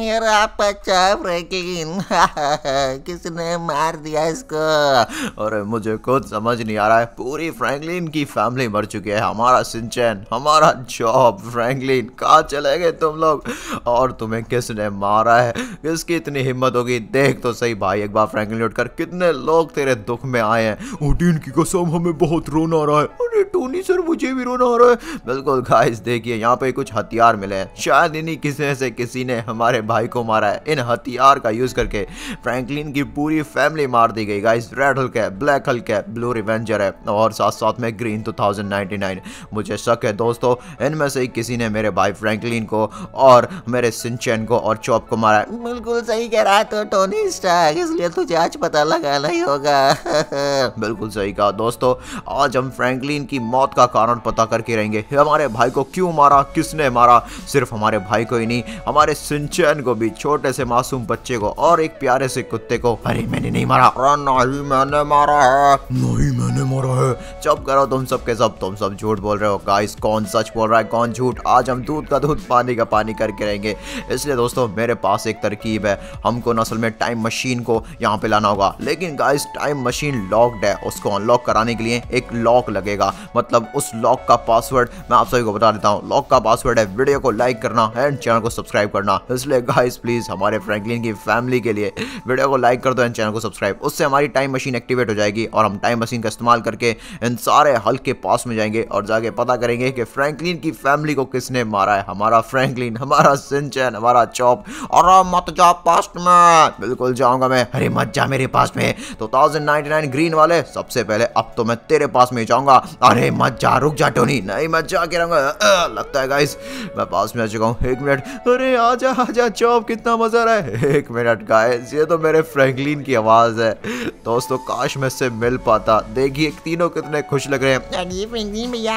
मेरा पचाव रैकलिन किसने मार दिया इसको और मुझे कुछ समझ नहीं आ रहा है पूरी फ्रैंकलिन की फैमिली मर चुकी है हमारा सिंचन हमारा जॉब फ्रैंकलिन कहाँ चले गए तुम लोग और तुम्हें किसने मारा है किसकी इतनी हिम्मत होगी देख तो सही भाई एक बार फ्रैंकलिन उठकर कितने लोग तेरे दुख में आए हैं उटीन की कसम हमें बहुत रोना रहा है टोनी सर मुझे भी रोना आ रहा है बिल्कुल गाइस देखिए यहाँ पे कुछ हथियार मिले हैं शायद इन्हीं किसी से किसी ने हमारे भाई को मारा है इन हथियार का यूज करके फ्रैंकलिन की पूरी फैमिली मार दी गई गाइस रेड हल्क है ब्लैक हल्क है ब्लू रिवेंजर है और साथ साथ में ग्रीन टू मुझे शक है दोस्तों इनमें से किसी ने मेरे भाई फ्रेंकलिन को और मेरे सिंचन को और चौप को मारा है बिल्कुल सही कह रहा तो टोनी स्टार इसलिए तुझे आज पता लगा नहीं होगा बिल्कुल सही कहा दोस्तों आज हम फ्रैंकलिन की मौत का कारण पता करके रहेंगे हमारे भाई को क्यों मारा किसने मारा सिर्फ हमारे भाई को ही नहीं हमारे सिंचन को भी छोटे से मासूम बच्चे को और एक प्यारे से कुत्ते को अरे मैंने नहीं मारा नहीं मैंने मारा है नहीं मैंने मारने मारा है चुप करो तुम सब के सब तुम सब झूठ बोल रहे हो गाइस कौन सच बोल रहा है कौन झूठ आज हम दूध का दूध पानी का पानी करके रहेंगे इसलिए दोस्तों मेरे पास एक तरकीब है हमको असल में टाइम मशीन को यहाँ पे लाना होगा लेकिन गाइस टाइम मशीन लॉकड है उसको अनलॉक कराने के लिए एक लॉक लगेगा मतलब उस लॉक का पासवर्ड मैं आप सभी को बता देता हूँ लॉक का पासवर्ड है वीडियो को लाइक करना एंड चैनल को सब्सक्राइब करना इसलिए गाइस प्लीज़ हमारे फ्रैंकलिन की फैमिली के लिए वीडियो को लाइक कर दो एंड चैनल को सब्सक्राइब उससे हमारी टाइम मशीन एक्टिवेट हो जाएगी और हम टाइम मशीन का इस्तेमाल इस्तेमाल करके इन सारे हल के पास में जाएंगे और जाके पता करेंगे कि फ्रैंकलिन की फैमिली को किसने मारा है हमारा फ्रैंकलिन हमारा सिंचन हमारा चौप और मत जा पास्ट में बिल्कुल जाऊंगा मैं अरे मत जा मेरे पास में तो थाउजेंड ग्रीन वाले सबसे पहले अब तो मैं तेरे पास में जाऊंगा अरे मत जा रुक जा टोनी नहीं मत जा के रहूंगा लगता है गाइस मैं पास में आ चुका हूँ एक मिनट अरे आजा आजा चौप कितना मजा आ रहा है एक मिनट गाइस ये तो मेरे फ्रैंकलिन की आवाज़ है दोस्तों काश मैं से मिल पाता देखिए देखिए तीनों कितने खुश लग रहे हैं अरे पिंकी भैया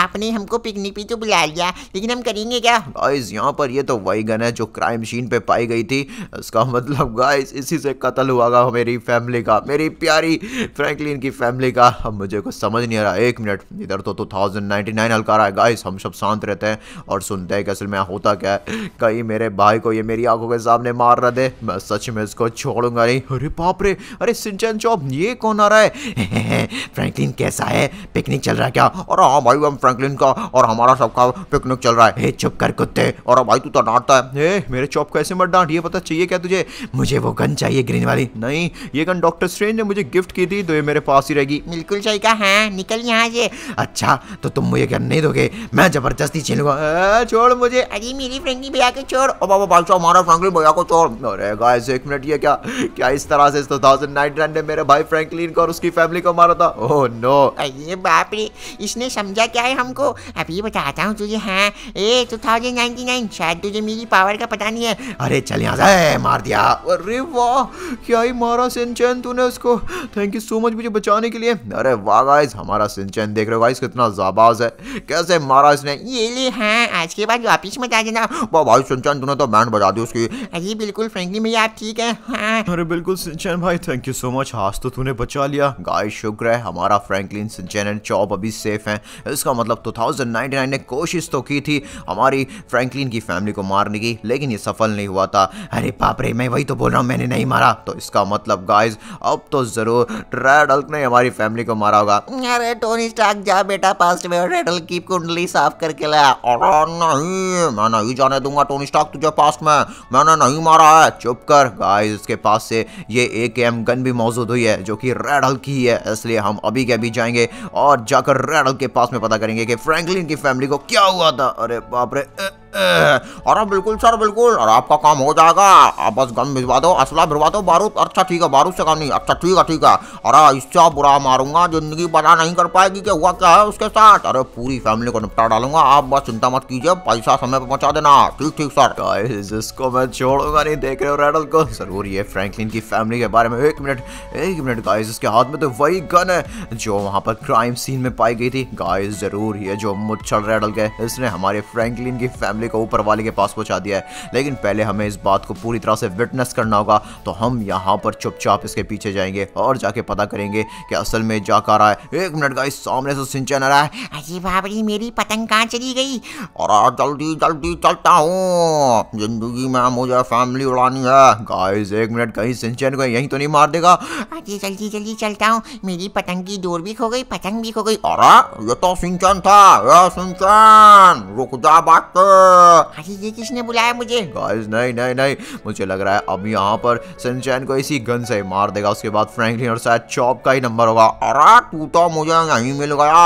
आपने हमको पिकनिक पे तो बुला लिया लेकिन हम करेंगे क्या गाइस यहाँ पर ये तो वही गन है जो क्राइम सीन पे पाई गई थी इसका मतलब गाइस इसी से कत्ल हुआ गा मेरी फैमिली का मेरी प्यारी फ्रैंकलिन की फैमिली का अब मुझे कुछ समझ नहीं आ रहा एक मिनट इधर तो टू थाउजेंड हल्का रहा है गाइस हम सब शांत रहते हैं और सुनते हैं कि असल में होता क्या है कहीं मेरे भाई को ये मेरी आंखों के सामने मार रहा दे मैं सच में इसको छोड़ूंगा नहीं अरे बाप रे अरे सिंचन चौप ये कौन आ रहा है फ्रैंकलिन कैसा है पिकनिक चल रहा है क्या और हाँ भाई हम फ्रैंकलिन का और हमारा सबका पिकनिक चल रहा है हे चुप कर कुत्ते और भाई तू तो डांटता है हे मेरे चॉप को ऐसे मत डांट ये पता चाहिए क्या तुझे मुझे वो गन चाहिए ग्रीन वाली नहीं ये गन डॉक्टर स्ट्रेंज ने मुझे गिफ्ट की थी तो ये मेरे पास ही रहेगी बिल्कुल सही कहा है हाँ, निकल यहाँ से अच्छा तो तुम मुझे गन नहीं दोगे मैं जबरदस्ती छीनूंगा छोड़ मुझे अरे मेरी फ्रैंकलिन भैया को छोड़ ओ बाबा भाई साहब हमारा फ्रैंकलिन भैया को छोड़ अरे गाइस एक मिनट ये क्या क्या इस तरह से इस 2009 ने मेरे भाई फ्रैंकलिन को और उसकी फैमिली को मारा था ओह नो oh, अरे बाप रे इसने समझा क्या है हमको अभी बताता हूँ तुझे हाँ ए टू थाउजेंड नाइनटी नाइन शायद तुझे मेरी पावर का पता नहीं है अरे चल यहाँ जाए मार दिया अरे वाह क्या ही मारा सिंचन तूने उसको थैंक यू सो मच मुझे बचाने के लिए अरे वाह गाइस हमारा सिंचन देख रहे हो गाइस कितना जाबाज है कैसे मारा इसने ये ले हाँ आज के बाद वापिस मत आ जाना वाह भाई सिंचन तूने तो बैंड बजा दी उसकी अरे बिल्कुल फ्रेंकली भैया आप ठीक है हाँ अरे बिल्कुल सिंचन भाई थैंक यू सो मच आज तो तूने बचा लिया गाइस शुक्र रहा है हमारा फ्रैंकलिन जेनर चॉप अभी सेफ है इसका मतलब 2099 तो ने कोशिश तो की थी हमारी फ्रैंकलिन की फैमिली को मारने की लेकिन ये सफल नहीं हुआ था अरे पापरे मैं वही तो बोल रहा हूँ मैंने नहीं मारा तो इसका मतलब गाइज अब तो ज़रूर रेड अल्क ने हमारी फैमिली को मारा होगा अरे टोनी स्टार्क जा बेटा पास्ट में रेड अल्क की कुंडली साफ करके लाया अरे नहीं मैं नहीं जाने दूंगा टोनी स्टार्क तुझे पास्ट में मैंने नहीं मारा है चुप कर गाइज इसके पास से ये ए के एम गन भी मौजूद हुई है जो कि रेड हल्क की है इसलिए हम अभी के अभी जाएंगे और जाकर रैडल के पास में पता करेंगे कि फ्रैंकलिन की फैमिली को क्या हुआ था अरे बाप रे अरे बिल्कुल सर बिल्कुल और आपका काम हो जाएगा आप बस गम भिजवा दो असला भिजवा दो बारूद अच्छा ठीक है बारूद से काम नहीं अच्छा ठीक है ठीक है अरे इससे बुरा मारूंगा जिंदगी बना नहीं कर पाएगी कि हुआ क्या है उसके साथ अरे पूरी फैमिली को निपटा डालूंगा आप बस चिंता मत कीजिए पैसा समय पर पहुंचा देना ठीक ठीक सर जिसको मैं छोड़ूंगा नहीं देख रहे हो रेडल को जरूर ये फ्रेंकलिन की फैमिली के बारे में एक मिनट एक मिनट गाइज इसके हाथ में तो वही गन है जो वहां पर क्राइम सीन में पाई गई थी गाइज जरूर ये जो मुच्छल रेडल के इसने हमारे फ्रेंकलिन की फैमिली मुकाबले को ऊपर वाले के पास पहुंचा दिया है लेकिन पहले हमें इस बात को पूरी तरह से विटनेस करना होगा तो हम यहाँ पर चुपचाप इसके पीछे जाएंगे और जाके पता करेंगे कि असल में जा कर रहा है एक मिनट का इस सामने से सिंचन आ रहा है अरे बाबरी मेरी पतंग कहाँ चली गई और जल्दी जल्दी चलता हूँ जिंदगी में मुझे फैमिली उड़ानी है गाइस एक मिनट कहीं सिंचन को यहीं तो नहीं मार देगा अरे जल्दी जल्दी चलता हूँ मेरी पतंग की डोर भी खो गई पतंग भी खो गई अरे ये तो सिंचन था ये सिंचन रुक जा बात कर अरे हाँ ये किसने बुलाया मुझे गाइस नहीं नहीं नहीं मुझे लग रहा है अब यहाँ पर सिंचैन को इसी गन से मार देगा उसके बाद फ्रैंकलिन और शायद चॉप का ही नंबर होगा अरे तू तो मुझे नहीं मिल गया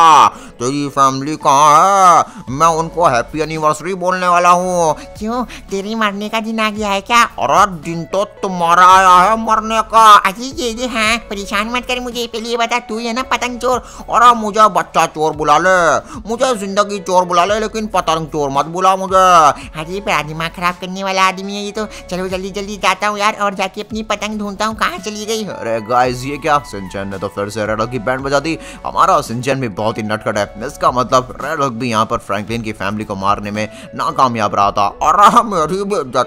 तेरी फैमिली कहाँ है मैं उनको हैप्पी एनिवर्सरी बोलने वाला हूँ क्यों तेरी मरने का दिन आ गया है क्या अरे दिन तो तुम्हारा आया है मरने का अजी ये जी हाँ परेशान मत कर मुझे पहले ये बता तू है ना पतंग चोर और मुझे बच्चा चोर बुला ले मुझे जिंदगी चोर बुला ले लेकिन पतंग चोर मत बुला मुझे होगा अरे बड़ा दिमाग खराब करने वाला आदमी है ये तो चलो जल्दी जल्दी जाता हूँ यार और जाके अपनी पतंग ढूंढता हूँ कहाँ चली गई अरे गाइस ये क्या सिंचन ने तो फिर से रेडॉक की बैंड बजा दी हमारा सिंचन भी बहुत ही नटखट है इसका मतलब रेडॉक भी यहाँ पर फ्रैंकलिन की फैमिली को मारने में नाकामयाब रहा था अरे मेरी बेटी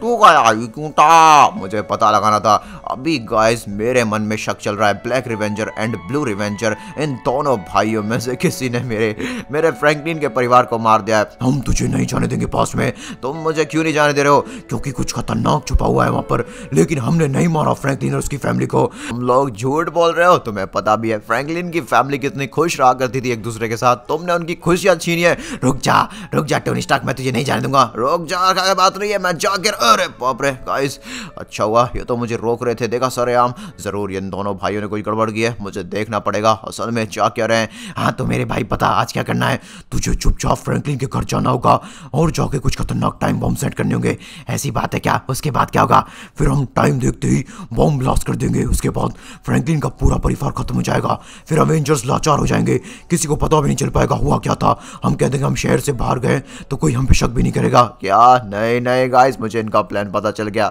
तू गया क्यों था मुझे पता लगाना था अभी गाइस मेरे मन में शक चल रहा है black revenger and blue revenger इन दोनों भाइयों में से किसी ने मेरे मेरे फ्रैंकलिन के परिवार को मार दिया है हम तो तुझे नहीं जाने देंगे पास में तुम मुझे क्यों नहीं जाने दे रहे हो क्योंकि कुछ खतरनाक छुपा हुआ है वहां पर लेकिन हमने नहीं मारा फ्रैंकलिन और उसकी फैमिली को हम लोग झूठ बोल रहे हो तुम्हें पता भी है फ्रैंकलिन की फैमिली कितनी खुश रहा करती थी एक दूसरे के साथ तुमने उनकी खुशियां छीनी है रुक जा रुक जा टोनी स्टार्क मैं तुझे नहीं जाने दूंगा रुक जा क्या बात नहीं है मैं जाकर अरे बाप गाइस अच्छा हुआ ये तो मुझे रोक रहे थे देखा सर आम जरूर इन दोनों भाइयों ने कोई गड़बड़ की है मुझे देखना पड़ेगा असल में जा क्या रहे हैं हाँ तो मेरे भाई पता आज क्या करना है तुझे चुपचाप फ्रैंकलिन के घर जाना होगा और जाके कुछ खतरनाक टाइम बॉम्ब सेट करने होंगे ऐसी बात है क्या उसके बाद क्या होगा फिर हम टाइम देखते ही बॉम्ब ब्लास्ट कर देंगे उसके बाद फ्रैंकलिन का पूरा परिवार खत्म हो जाएगा फिर अवेंजर्स लाचार हो जाएंगे किसी को पता भी नहीं चल पाएगा हुआ क्या था हम कह देंगे हम शहर से बाहर गए तो कोई हम पे शक भी नहीं करेगा क्या नहीं नहीं गाइस मुझे इनका प्लान पता चल गया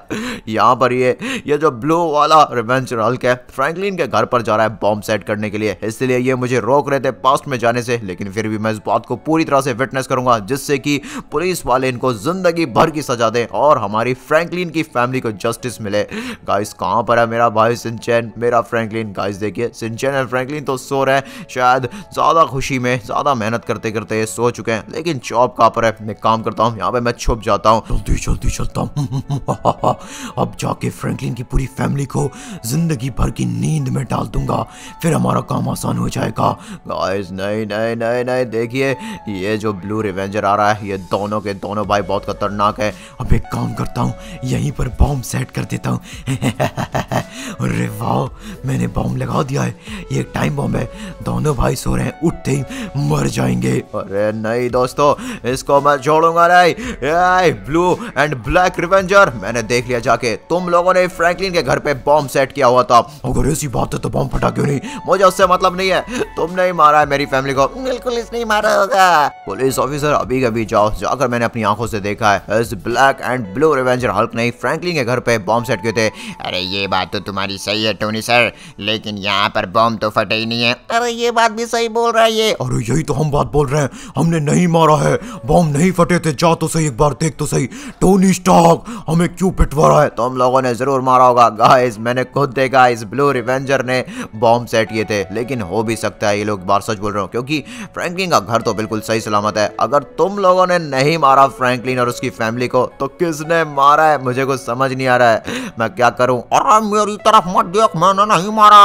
यहाँ पर ये ये जो ब्लू वाला रिवेंज हल्क है फ्रैंकलिन के घर पर जा रहा है बॉम्ब सेट करने के लिए इसलिए ये मुझे रोक रहे थे पास्ट में जाने से लेकिन फिर भी मैं इस बात को पूरी तरह से फिटनेस करूंगा जिससे कि पुलिस वाले इनको जिंदगी भर की सजा दें और हमारी फ्रैंकलिन की फैमिली को जस्टिस मिले गाइस कहाँ पर है मेरा भाई सिंचैन मेरा फ्रैंकलिन गाइस देखिए सिंचैन और फ्रैंकलिन तो सो रहे हैं शायद ज़्यादा खुशी में ज़्यादा मेहनत करते करते सो चुके हैं लेकिन चौप कहाँ पर है मैं काम करता हूँ यहाँ पे मैं छुप जाता हूँ जल्दी जल्दी चलता हूँ अब जाके फ्रैंकलिन की पूरी फैमिली को जिंदगी भर की नींद में डाल दूंगा फिर हमारा काम आसान हो जाएगा गाइस नहीं नहीं नहीं नहीं देखिए ये जो ब्लू रिवेंजर आ रहा रहा है ये दोनों के दोनों भाई बहुत खतरनाक है अब एक काम करता हूँ यहीं पर बॉम्ब सेट कर देता हूँ अरे वाह मैंने बॉम्ब लगा दिया है ये एक टाइम बॉम्ब है दोनों भाई सो रहे हैं उठते ही मर जाएंगे अरे नहीं दोस्तों इसको मैं छोड़ूंगा नहीं ब्लू एंड ब्लैक रिवेंजर मैंने देख लिया जाके तुम लोगों ने फ्रैंकलिन के घर पे बॉम्ब सेट किया हुआ था अगर ऐसी बात है तो बॉम्ब फटा क्यों नहीं मुझे उससे मतलब नहीं है तुमने ही मारा है मेरी फैमिली को बिल्कुल इसने ही मारा होगा पुलिस ऑफिसर अभी अभी जाओ जाकर मैंने अपनी आंखों से देखा है इस black and blue revenger hulk ने फ्रैंकलिन के घर पे बॉम्ब सेट किए थे अरे ये बात तो तुम्हारी सही है टोनी सर लेकिन यहाँ पर बॉम्ब तो फटे ही नहीं है अरे ये बात भी सही बोल रहा है ये अरे यही तो हम बात बोल रहे हैं हमने नहीं मारा है बॉम्ब नहीं फटे थे जा तो सही एक बार देख तो सही टोनी स्टॉक हमें क्यों पिटवा रहा है तुम लोगों ने जरूर मारा होगा गाइस मैंने खुद देखा इस ब्लू रिवेंजर ने बॉम्ब सेट किए थे लेकिन हो भी सकता है ये लोग बार सच बोल रहे हो क्योंकि फ्रैंकलिन का घर तो बिल्कुल सही सलामत है अगर तुम लोगों ने नहीं मारा फ्रैंकलिन और उसकी फैमिली को तो किसने मारा है मुझे कुछ समझ नहीं आ रहा है मैं क्या करूं अरे मेरी तरफ मत देख मैंने नहीं मारा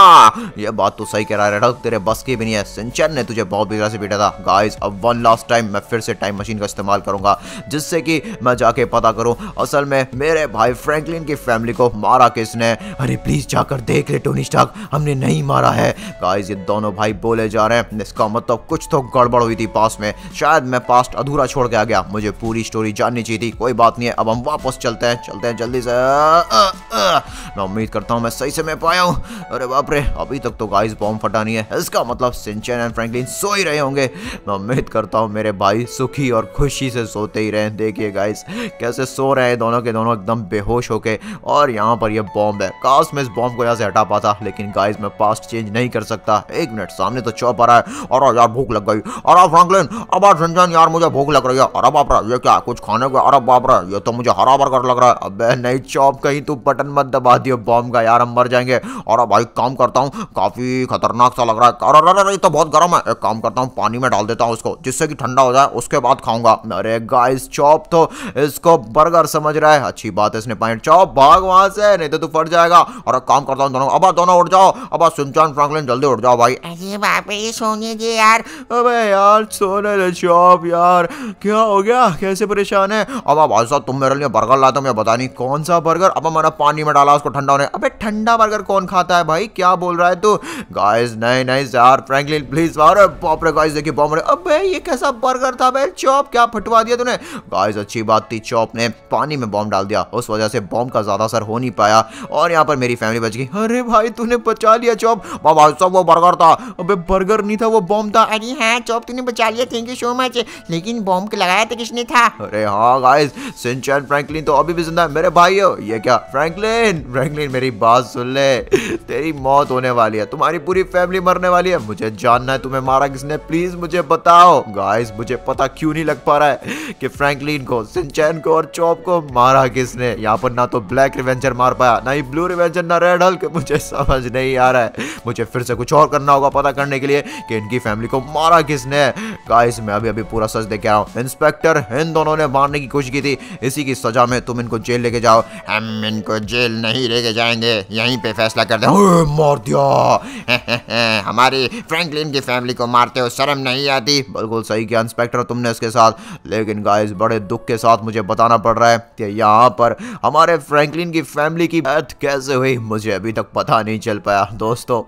ये बात तो सही कह रहा है रेडक तेरे बस की भी नहीं है सिंचन ने तुझे बहुत बिगड़ा से पीटा था गाइस अब वन लास्ट टाइम मैं फिर से टाइम मशीन का इस्तेमाल करूंगा जिससे कि मैं जाके पता करूं असल में मेरे भाई फ्रैंकलिन की फैमिली को मारा किसने अरे प्लीज जाकर देख ले टोनी स्टार्क हमने नहीं मारा है गाइस ये दोनों भाई बोले जा रहे हैं इसका मतलब कुछ तो गड़बड़ हुई थी पास में शायद मैं पास्ट अधूरा पूरा छोड़ के आ गया मुझे पूरी स्टोरी जाननी चाहिए थी कोई बात नहीं है अब हम वापस चलते हैं चलते हैं जल्दी से आ, आ, आ, मैं उम्मीद करता हूँ मैं सही समय पाया हूँ अरे बाप रे अभी तक तो गाइस बॉम्ब फटा नहीं है इसका मतलब सिंचन एंड फ्रैंकलिन सो ही रहे होंगे मैं उम्मीद करता हूँ मेरे भाई सुखी और खुशी से सोते ही रहे देखिए गाइस कैसे सो रहे हैं दोनों के दोनों एकदम बेहोश होके और यहाँ पर यह बॉम्ब है काश मैं इस बॉम्ब को यहाँ से हटा पाता लेकिन गाइस मैं पास्ट चेंज नहीं कर सकता एक मिनट सामने तो चौप आ रहा है और यार भूख लग गई और फ्रैंकलिन अब सिंचन यार मुझे भूख लग रही है अरे बाप रे ये क्या कुछ खाने को अरे बाप रे ये तो मुझे हरा बर्गर लग रहा है अबे नहीं चौप कहीं तू बटन मत दबा दियो बॉम्ब का यार हम मर जाएंगे और भाई काम करता हूँ काफ़ी खतरनाक सा लग रहा है अरे अरे ये तो बहुत गर्म है एक काम करता हूँ पानी में डाल देता हूँ उसको जिससे कि ठंडा हो जाए उसके बाद खाऊंगा अरे गाइस चौप तो इसको बर्गर समझ रहा है अच्छी बात है इसने पॉइंट चौप भाग वहां से नहीं तो तू फट जाएगा और काम करता हूँ दोनों अब दोनों उठ जाओ अब सुनचान फ्रैंकलिन जल्दी उठ जाओ भाई अरे बाप रे सोने दे यार अबे यार सोने दे चौप यार क्या हो गया कैसे परेशान है अब भाई साहब तुम मेरे लिए बर्गर लाते हो मैं बता नहीं कौन सा बर्गर अब मैंने पानी में डाला उसको ठंडा होने अबे ठंडा बर्गर कौन खाता है भाई क्या बोल रहा है तू गाइस नहीं नहीं यार फ्रैंकलिन प्लीज यार बाप रे गाइस देखिए बॉम्बे अबे ये कैसा बर्गर था भाई चॉप क्या फटवा दिया तूने गाइस अच्छी बात थी चॉप ने पानी में बॉम्ब डाल दिया उस वजह से बॉम्ब का ज्यादा असर हो नहीं पाया और यहाँ पर मेरी फैमिली बच गई अरे भाई तूने बचा लिया चॉप बाबा साहब वो बर्गर था अबे बर्गर नहीं था वो बॉम्ब था अरे हाँ चॉप तूने बचा लिया थैंक यू सो मच लेकिन बॉम्ब के लगाया था किसने था अरे हाँ गाइस सिंचन फ्रैंकलिन तो अभी भी जिंदा है मेरे भाई हो ये क्या फ्रैंकलिन फ्रैंकलिन मेरी बात सुन ले तेरी मौत होने वाली है तुम्हारी पूरी फैमिली मरने वाली है मुझे जानना है तुम्हें मारा किसने प्लीज मुझे बताओ गाइस मुझे पता क्यों नहीं लग पा रहा है कि फ्रैंकलिन को सिंचन को और चौप को मारा किसने यहाँ पर ना तो ब्लैक रिवेंजर मार पाया ना ही ब्लू रिवेंजर ना रेड हल्क मुझे समझ नहीं आ रहा है मुझे फिर से कुछ और करना होगा पता करने के लिए कि इनकी फैमिली को मारा किसने गाइस मैं अभी अभी पूरा सच देख के आया इंस्पेक्टर इन दोनों ने मारने की कोशिश की थी इसी की सजा में तुम इनको जेल लेके जाओ हम इनको जेल नहीं लेके जाएंगे यहीं पे फैसला कर दे मार दिया हमारी फ्रैंकलिन की फैमिली को मारते हो शर्म नहीं आती बिल्कुल सही किया इंस्पेक्टर तुमने इसके साथ लेकिन गाइस बड़े दुख के साथ मुझे बताना पड़ रहा है कि यहाँ पर हमारे फ्रैंकलिन की फैमिली की डेथ कैसे हुई मुझे अभी तक पता नहीं चल पाया दोस्तों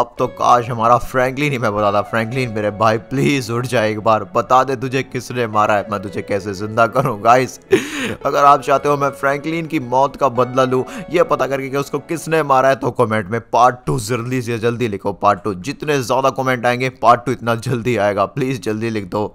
अब तो काश हमारा फ्रैंकलिन ही मैं बताता फ्रैंकलिन मेरे भाई प्लीज उठ जाए एक बार बता दे तुझे किसने तुझे मारा है मैं तुझे कैसे जिंदा करूँ गाइस अगर आप चाहते हो मैं फ्रैंकलिन की मौत का बदला लूँ यह पता करके कि उसको किसने मारा है तो कमेंट में पार्ट टू जल्दी से जल्दी लिखो पार्ट टू जितने ज़्यादा कमेंट आएंगे पार्ट टू इतना जल्दी आएगा प्लीज़ जल्दी लिख दो